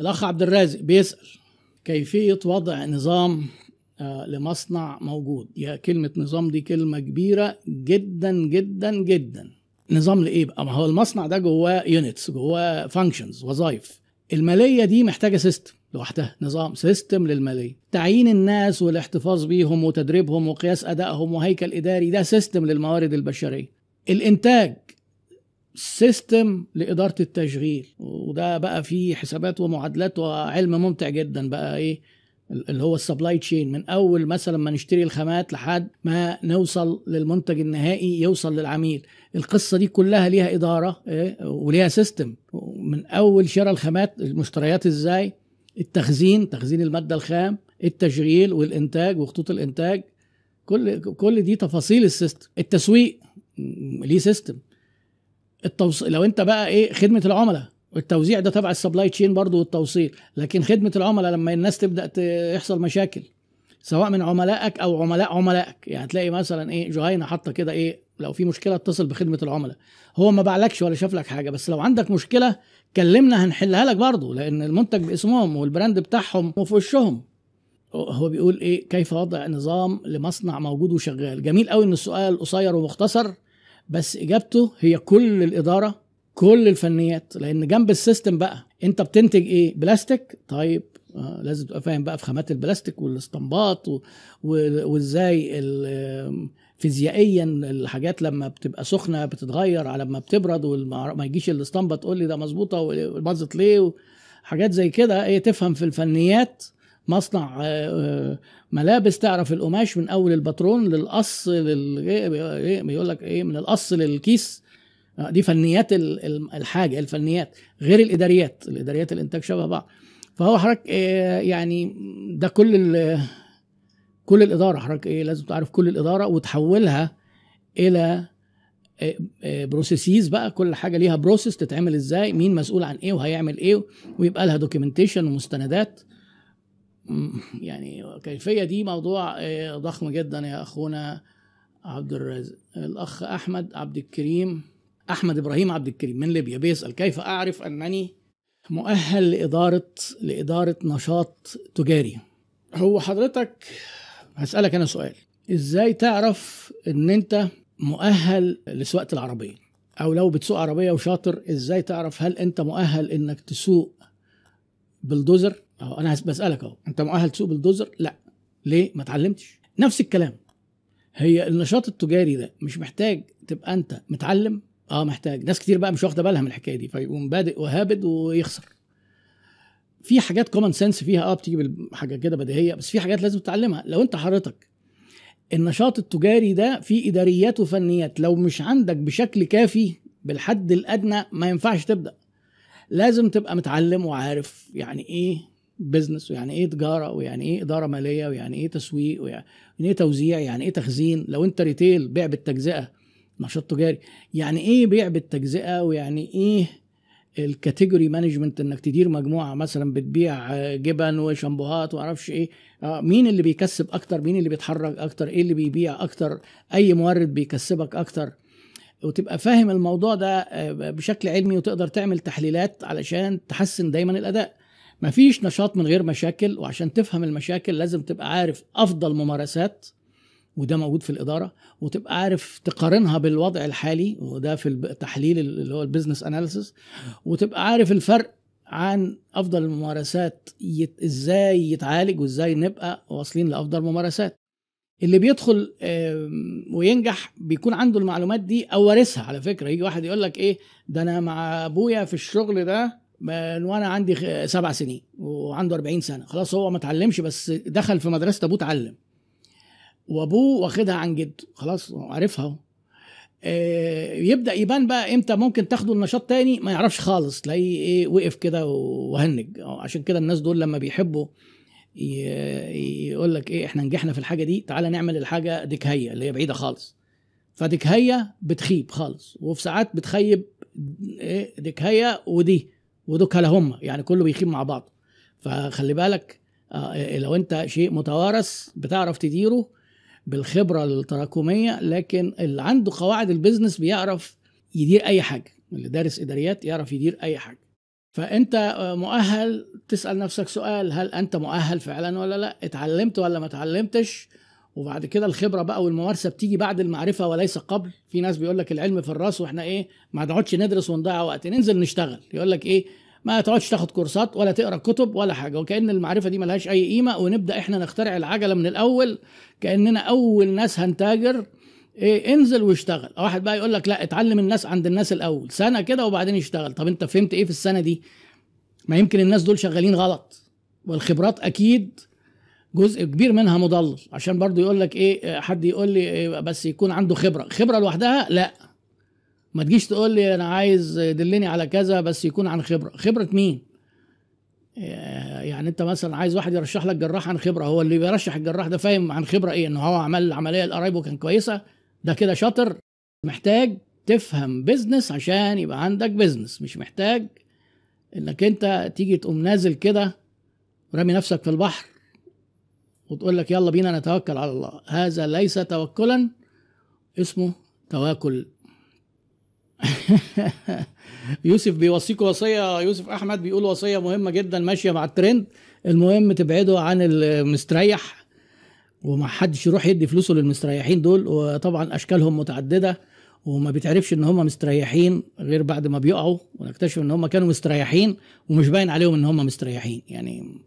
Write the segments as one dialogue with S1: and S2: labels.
S1: الأخ عبد الرازق بيسأل كيفية وضع نظام آه، لمصنع موجود يا كلمة نظام دي كلمة كبيرة جدا جدا جدا نظام لإيه بقى؟ ما هو المصنع ده جواه يونتس جواه فانكشنز وظائف المالية دي محتاجة سيستم لوحدها نظام سيستم للمالية تعيين الناس والاحتفاظ بيهم وتدريبهم وقياس أدائهم وهيكل إداري ده سيستم للموارد البشرية الإنتاج سيستم لاداره التشغيل وده بقى فيه حسابات ومعادلات وعلم ممتع جدا بقى ايه اللي هو السبلاي تشين من اول مثلا ما نشتري الخامات لحد ما نوصل للمنتج النهائي يوصل للعميل القصه دي كلها ليها اداره إيه، وليها سيستم من اول شراء الخامات المشتريات ازاي التخزين تخزين الماده الخام التشغيل والانتاج وخطوط الانتاج كل كل دي تفاصيل السيستم التسويق ليه سيستم التوص... لو انت بقى ايه خدمه العملاء والتوزيع ده تبع السبلاي تشين برضه والتوصيل لكن خدمه العملاء لما الناس تبدا يحصل مشاكل سواء من عملائك او عملاء عملائك يعني تلاقي مثلا ايه جهينه حاطه كده ايه لو في مشكله اتصل بخدمه العملاء هو ما باعلكش ولا شاف لك حاجه بس لو عندك مشكله كلمنا هنحلها لك برضه لان المنتج باسمهم والبراند بتاعهم وفي وشهم هو بيقول ايه كيف وضع نظام لمصنع موجود وشغال جميل قوي ان السؤال قصير ومختصر بس اجابته هي كل الاداره كل الفنيات لان جنب السيستم بقى انت بتنتج ايه بلاستيك طيب آه، لازم تبقى فاهم بقى في خامات البلاستيك والاستنباط وازاي فيزيائيا الحاجات لما بتبقى سخنه بتتغير على ما بتبرد وما يجيش الاسطمبه تقول لي ده مظبوطه وباظت ليه حاجات زي كده ايه تفهم في الفنيات مصنع آه، آه، ملابس تعرف القماش من اول الباترون للقص لل بيقول إيه، إيه، إيه، لك ايه من القص للكيس آه، دي فنيات الحاجه الفنيات غير الاداريات الاداريات الانتاج شبه بعض فهو حضرتك يعني ده كل كل الاداره حضرتك ايه لازم تعرف كل الاداره وتحولها الى بروسيسيز بقى كل حاجه ليها بروسيس تتعمل ازاي مين مسؤول عن ايه وهيعمل ايه ويبقى لها دوكيومنتيشن ومستندات يعني كيفية دي موضوع آه، ضخم جدا يا أخونا عبد الرازق الأخ أحمد عبد الكريم أحمد إبراهيم عبد الكريم من ليبيا بيسأل كيف أعرف أنني مؤهل لإدارة لإدارة نشاط تجاري هو حضرتك هسألك أنا سؤال إزاي تعرف أن أنت مؤهل لسواقة العربية أو لو بتسوق عربية وشاطر إزاي تعرف هل أنت مؤهل أنك تسوق بلدوزر اهو انا بسالك اهو انت مؤهل تسوق بالدوزر لا ليه ما اتعلمتش نفس الكلام هي النشاط التجاري ده مش محتاج تبقى انت متعلم اه محتاج ناس كتير بقى مش واخده بالها من الحكايه دي فيقوم بادئ وهابد ويخسر في حاجات كومن سنس فيها اه بتيجي حاجه كده بديهيه بس في حاجات لازم تتعلمها لو انت حضرتك النشاط التجاري ده فيه اداريات وفنيات لو مش عندك بشكل كافي بالحد الادنى ما ينفعش تبدا لازم تبقى متعلم وعارف يعني ايه بزنس ويعني ايه تجاره ويعني ايه اداره ماليه ويعني ايه تسويق ويعني ايه توزيع يعني ايه تخزين لو انت ريتيل بيع بالتجزئه نشاط تجاري يعني ايه بيع بالتجزئه ويعني ايه الكاتيجوري مانجمنت انك تدير مجموعه مثلا بتبيع جبن وشامبوهات ومعرفش ايه آه مين اللي بيكسب اكتر مين اللي بيتحرك اكتر ايه اللي بيبيع اكتر اي مورد بيكسبك اكتر وتبقى فاهم الموضوع ده آه، بشكل علمي وتقدر تعمل تحليلات علشان تحسن دايما الاداء مفيش نشاط من غير مشاكل وعشان تفهم المشاكل لازم تبقى عارف افضل ممارسات وده موجود في الاداره وتبقى عارف تقارنها بالوضع الحالي وده في التحليل اللي هو البيزنس اناليسيس وتبقى عارف الفرق عن افضل الممارسات يت... ازاي يتعالج وازاي نبقى واصلين لافضل ممارسات اللي بيدخل وينجح بيكون عنده المعلومات دي او وارثها على فكره يجي واحد يقول لك ايه ده انا مع ابويا في الشغل ده وانا عندي سبع سنين وعنده 40 سنه خلاص هو ما اتعلمش بس دخل في مدرسه ابوه اتعلم وابوه واخدها عن جده خلاص عارفها آه، يبدا يبان بقى امتى ممكن تاخده النشاط تاني ما يعرفش خالص تلاقيه ايه وقف كده وهنج عشان كده الناس دول لما بيحبوا يقول لك ايه احنا نجحنا في الحاجه دي تعالى نعمل الحاجه دكهيه اللي هي بعيده خالص فدكهيه بتخيب خالص وفي ساعات بتخيب ايه دكهيه ودي ودول لهم يعني كله بيخيب مع بعض فخلي بالك آه، آه، لو انت شيء متوارث بتعرف تديره بالخبره التراكميه لكن اللي عنده قواعد البيزنس بيعرف يدير اي حاجه اللي دارس اداريات يعرف يدير اي حاجه فانت آه، مؤهل تسال نفسك سؤال هل انت مؤهل فعلا ولا لا اتعلمت ولا ما اتعلمتش وبعد كده الخبره بقى والممارسه بتيجي بعد المعرفه وليس قبل في ناس بيقول لك العلم في الراس واحنا ايه ما نقعدش ندرس ونضيع وقت ننزل نشتغل يقول لك ايه ما تقعدش تاخد كورسات ولا تقرا كتب ولا حاجه وكان المعرفه دي ملهاش اي قيمه ونبدا احنا نخترع العجله من الاول كاننا اول ناس هنتاجر ايه انزل واشتغل واحد بقى يقول لك لا اتعلم الناس عند الناس الاول سنه كده وبعدين اشتغل طب انت فهمت ايه في السنه دي ما يمكن الناس دول شغالين غلط والخبرات اكيد جزء كبير منها مضلل عشان برضو يقول لك ايه حد يقول لي إيه بس يكون عنده خبره خبره لوحدها لا ما تجيش تقول لي انا عايز دلني على كذا بس يكون عن خبره خبره مين آه، يعني انت مثلا عايز واحد يرشح لك جراح عن خبره هو اللي بيرشح الجراح ده فاهم عن خبره ايه ان هو عمل العمليه لقرايبه كان كويسه ده كده شاطر محتاج تفهم بيزنس عشان يبقى عندك بيزنس مش محتاج انك انت تيجي تقوم نازل كده رامي نفسك في البحر وتقول لك يلا بينا نتوكل على الله هذا ليس توكلا اسمه تواكل يوسف بيوصيك وصيه يوسف احمد بيقول وصيه مهمه جدا ماشيه مع الترند المهم تبعده عن المستريح وما حدش يروح يدي فلوسه للمستريحين دول وطبعا اشكالهم متعدده وما بتعرفش ان هم مستريحين غير بعد ما بيقعوا ونكتشف ان هم كانوا مستريحين ومش باين عليهم ان هم مستريحين يعني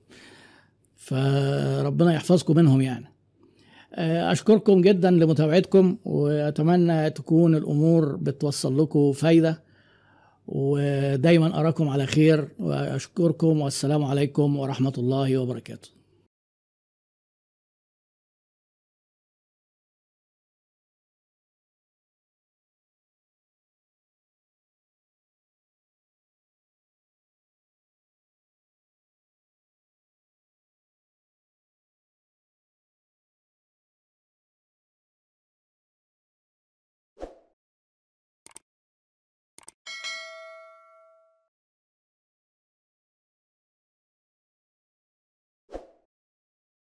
S1: فربنا يحفظكم منهم يعني آه، أشكركم جدا لمتابعتكم وأتمنى تكون الأمور بتوصل لكم فايدة ودايما أراكم على خير وأشكركم والسلام عليكم ورحمة الله وبركاته